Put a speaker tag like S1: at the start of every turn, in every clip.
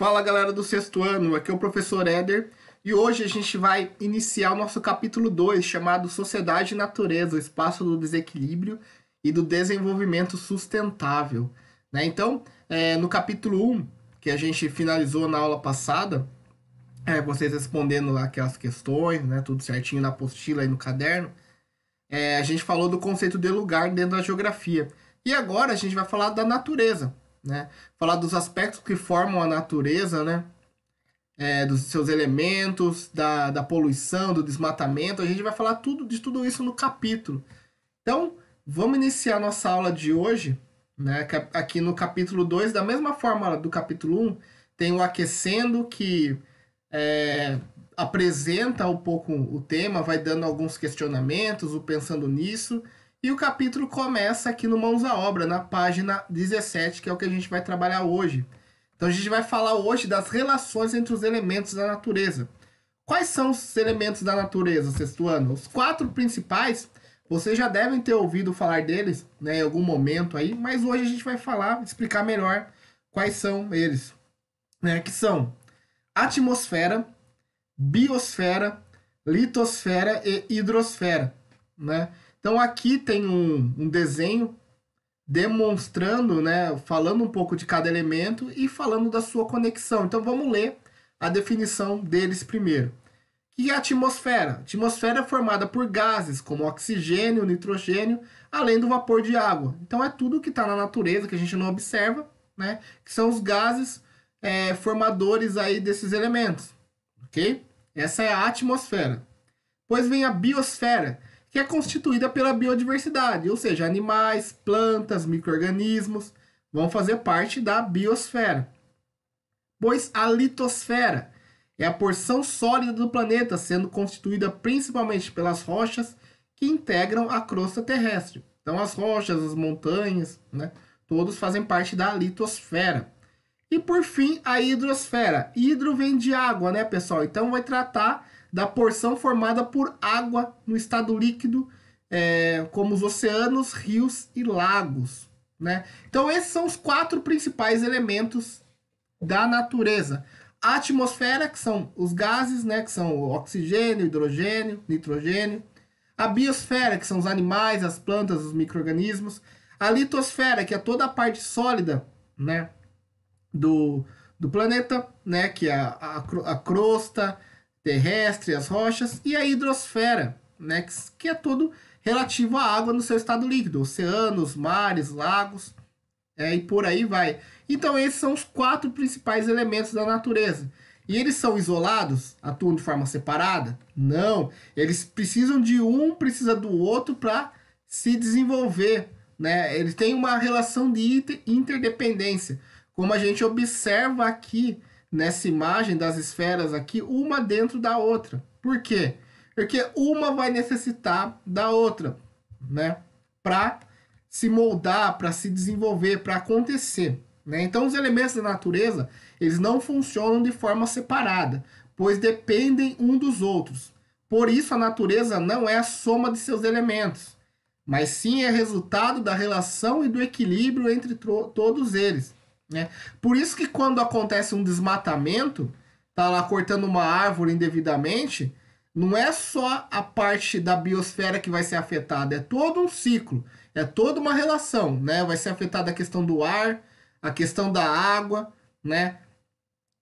S1: Fala galera do sexto ano, aqui é o professor Éder e hoje a gente vai iniciar o nosso capítulo 2 chamado Sociedade e Natureza, o espaço do desequilíbrio e do desenvolvimento sustentável. Né? Então, é, no capítulo 1, um, que a gente finalizou na aula passada, é, vocês respondendo aquelas questões, né, tudo certinho na apostila e no caderno, é, a gente falou do conceito de lugar dentro da geografia. E agora a gente vai falar da natureza né? Falar dos aspectos que formam a natureza, né? É, dos seus elementos, da, da poluição, do desmatamento. A gente vai falar tudo de tudo isso no capítulo. Então, vamos iniciar nossa aula de hoje, né? É aqui no capítulo 2, da mesma forma do capítulo 1, um, tem o aquecendo que é, apresenta um pouco o tema, vai dando alguns questionamentos, o pensando nisso. E o capítulo começa aqui no Mãos à Obra, na página 17, que é o que a gente vai trabalhar hoje. Então a gente vai falar hoje das relações entre os elementos da natureza. Quais são os elementos da natureza, sexto ano? Os quatro principais, vocês já devem ter ouvido falar deles né, em algum momento aí, mas hoje a gente vai falar, explicar melhor quais são eles. Né, que são atmosfera, biosfera, litosfera e hidrosfera. Né? Então aqui tem um, um desenho demonstrando, né, falando um pouco de cada elemento e falando da sua conexão. Então vamos ler a definição deles primeiro. O que é a atmosfera? A atmosfera é formada por gases como oxigênio, nitrogênio, além do vapor de água. Então é tudo que está na natureza que a gente não observa, né? Que são os gases é, formadores aí desses elementos, ok? Essa é a atmosfera. Pois vem a biosfera, que é constituída pela biodiversidade, ou seja, animais, plantas, micro-organismos vão fazer parte da biosfera. Pois a litosfera é a porção sólida do planeta, sendo constituída principalmente pelas rochas que integram a crosta terrestre. Então, as rochas, as montanhas, né, todos fazem parte da litosfera. E por fim, a hidrosfera. Hidro vem de água, né, pessoal? Então, vai tratar da porção formada por água no estado líquido, é, como os oceanos, rios e lagos. Né? Então, esses são os quatro principais elementos da natureza. A atmosfera, que são os gases, né, que são o oxigênio, hidrogênio, nitrogênio. A biosfera, que são os animais, as plantas, os micro-organismos. A litosfera, que é toda a parte sólida né, do, do planeta, né, que é a, a, a crosta, terrestre, as rochas e a hidrosfera, né, que, é todo relativo à água no seu estado líquido, oceanos, mares, lagos, é, e por aí vai. Então esses são os quatro principais elementos da natureza. E eles são isolados? Atuam de forma separada? Não. Eles precisam de um, precisa do outro para se desenvolver. Né? Eles têm uma relação de interdependência. Como a gente observa aqui nessa imagem das esferas aqui, uma dentro da outra. Por quê? Porque uma vai necessitar da outra, né? Para se moldar, para se desenvolver, para acontecer. Né? Então, os elementos da natureza, eles não funcionam de forma separada, pois dependem um dos outros. Por isso, a natureza não é a soma de seus elementos, mas sim é resultado da relação e do equilíbrio entre todos eles. Né? Por isso que quando acontece um desmatamento, tá lá cortando uma árvore indevidamente, não é só a parte da biosfera que vai ser afetada, é todo um ciclo, é toda uma relação, né? Vai ser afetada a questão do ar, a questão da água, né?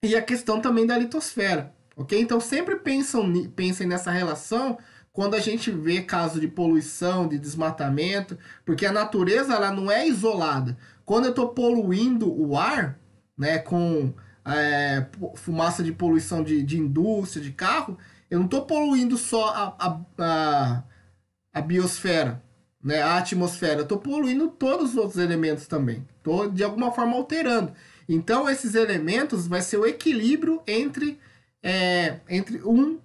S1: E a questão também da litosfera, ok? Então sempre pensam, pensem nessa relação quando a gente vê casos de poluição, de desmatamento, porque a natureza ela não é isolada. Quando eu estou poluindo o ar, né, com é, fumaça de poluição de, de indústria, de carro, eu não estou poluindo só a, a, a, a, biosfera, né, a atmosfera, eu estou poluindo todos os outros elementos também. Estou, de alguma forma, alterando. Então, esses elementos vai ser o equilíbrio entre, é, entre um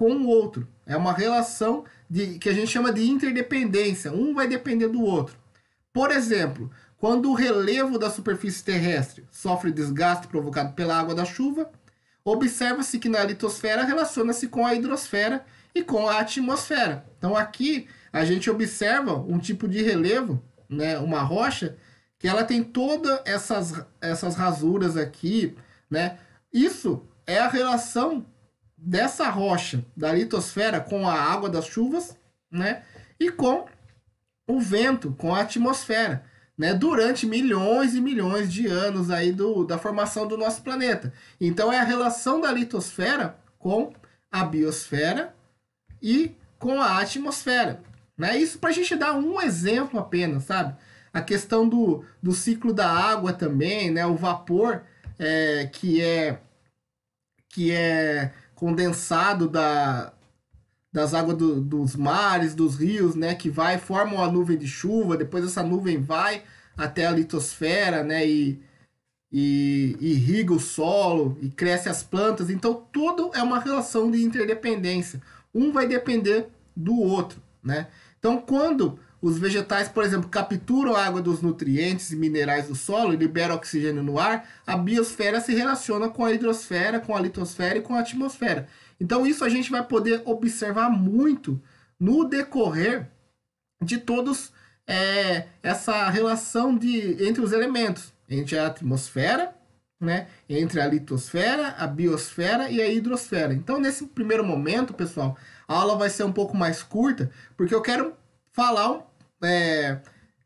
S1: com o outro. É uma relação de, que a gente chama de interdependência. Um vai depender do outro. Por exemplo, quando o relevo da superfície terrestre sofre desgaste provocado pela água da chuva, observa-se que na litosfera relaciona-se com a hidrosfera e com a atmosfera. Então aqui a gente observa um tipo de relevo, né, uma rocha, que ela tem todas essas, essas rasuras aqui, né? Isso é a relação dessa rocha da litosfera com a água das chuvas, né? E com o vento, com a atmosfera, né? Durante milhões e milhões de anos aí do, da formação do nosso planeta. Então é a relação da litosfera com a biosfera e com a atmosfera, né? Isso para a gente dar um exemplo apenas, sabe? A questão do, do ciclo da água também, né? O vapor é, que é que é condensado da, das águas do, dos mares, dos rios, né, que vai, formam a nuvem de chuva, depois essa nuvem vai até a litosfera, né, e, e, e irriga o solo, e cresce as plantas. Então, tudo é uma relação de interdependência. Um vai depender do outro, né? Então, quando os vegetais, por exemplo, capturam a água dos nutrientes e minerais do solo e liberam oxigênio no ar. A biosfera se relaciona com a hidrosfera, com a litosfera e com a atmosfera. Então, isso a gente vai poder observar muito no decorrer de todos é, essa relação de, entre os elementos, entre a atmosfera, né, entre a litosfera, a biosfera e a hidrosfera. Então, nesse primeiro momento, pessoal, a aula vai ser um pouco mais curta, porque eu quero falar um é,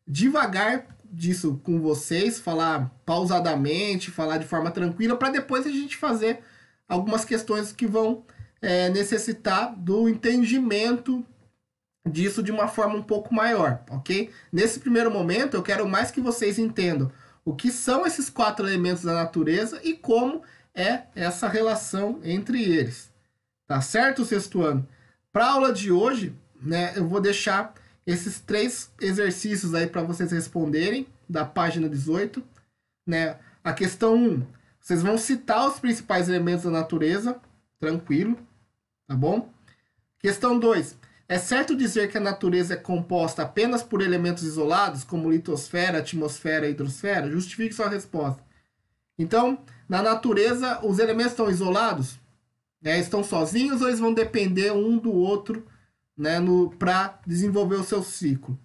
S1: devagar disso com vocês, falar pausadamente, falar de forma tranquila, para depois a gente fazer algumas questões que vão é, necessitar do entendimento disso de uma forma um pouco maior, ok? Nesse primeiro momento, eu quero mais que vocês entendam o que são esses quatro elementos da natureza e como é essa relação entre eles. Tá certo, sexto ano? Para aula de hoje, né, eu vou deixar esses três exercícios aí para vocês responderem da página 18, né? A questão 1, vocês vão citar os principais elementos da natureza, tranquilo, tá bom? Questão 2, é certo dizer que a natureza é composta apenas por elementos isolados, como litosfera, atmosfera e hidrosfera? Justifique sua resposta. Então, na natureza, os elementos estão isolados? Né? Estão sozinhos ou eles vão depender um do outro? né, para desenvolver o seu ciclo.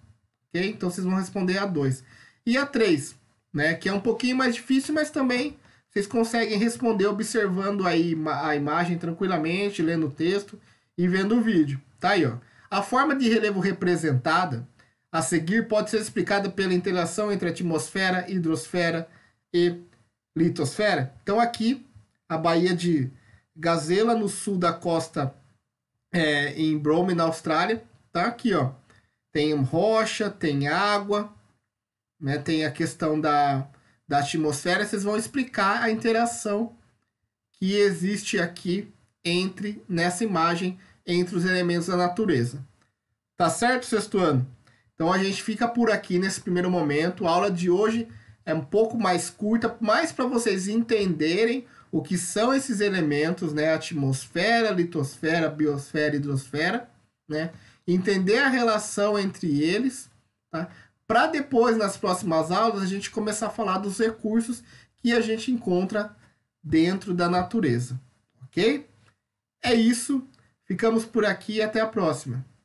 S1: Ok? Então vocês vão responder a 2. E a 3, né, que é um pouquinho mais difícil, mas também vocês conseguem responder observando aí a imagem tranquilamente, lendo o texto e vendo o vídeo. Tá aí, ó. A forma de relevo representada a seguir pode ser explicada pela interação entre atmosfera, hidrosfera e litosfera. Então aqui, a Baía de Gazela, no sul da costa é, em Brome, na Austrália. Tá aqui, ó. Tem rocha, tem água, né? tem a questão da, da atmosfera. Vocês vão explicar a interação que existe aqui entre, nessa imagem, entre os elementos da natureza. Tá certo, sexto ano? Então a gente fica por aqui nesse primeiro momento. A aula de hoje é um pouco mais curta, mais para vocês entenderem o que são esses elementos, né? Atmosfera, litosfera, biosfera, hidrosfera, né? Entender a relação entre eles, tá? Para depois, nas próximas aulas, a gente começar a falar dos recursos que a gente encontra dentro da natureza, ok? É isso, ficamos por aqui e até a próxima.